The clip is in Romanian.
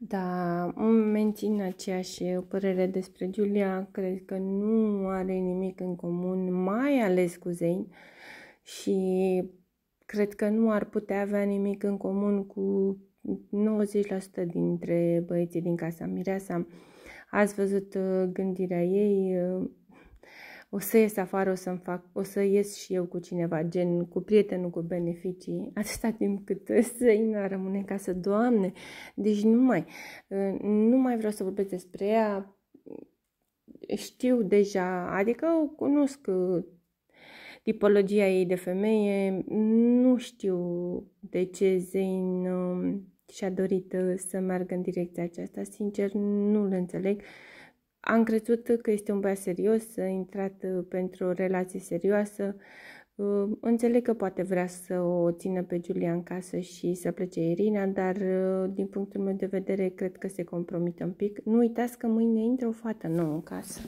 Da, îmi mențin aceeași părere despre Giulia. Cred că nu are nimic în comun, mai ales cu Zein. Și cred că nu ar putea avea nimic în comun cu 90% dintre băieții din casa Mireasa. Ați văzut uh, gândirea ei, uh, o să ies afară, o să fac, o să ies și eu cu cineva, gen cu prietenul, cu beneficii, atâta timp cât străina rămâne în casă, Doamne, deci nu mai, uh, nu mai vreau să vorbesc despre ea, știu deja, adică o cunosc uh, tipologia ei de femeie, nu știu de ce Zein și-a dorit uh, să meargă în direcția aceasta, sincer nu le înțeleg. Am crezut că este un băiat serios, a intrat uh, pentru o relație serioasă. Uh, înțeleg că poate vrea să o țină pe Giulia în casă și să plece Irina, dar uh, din punctul meu de vedere cred că se compromită un pic. Nu uitați că mâine intră o fată nouă în casă.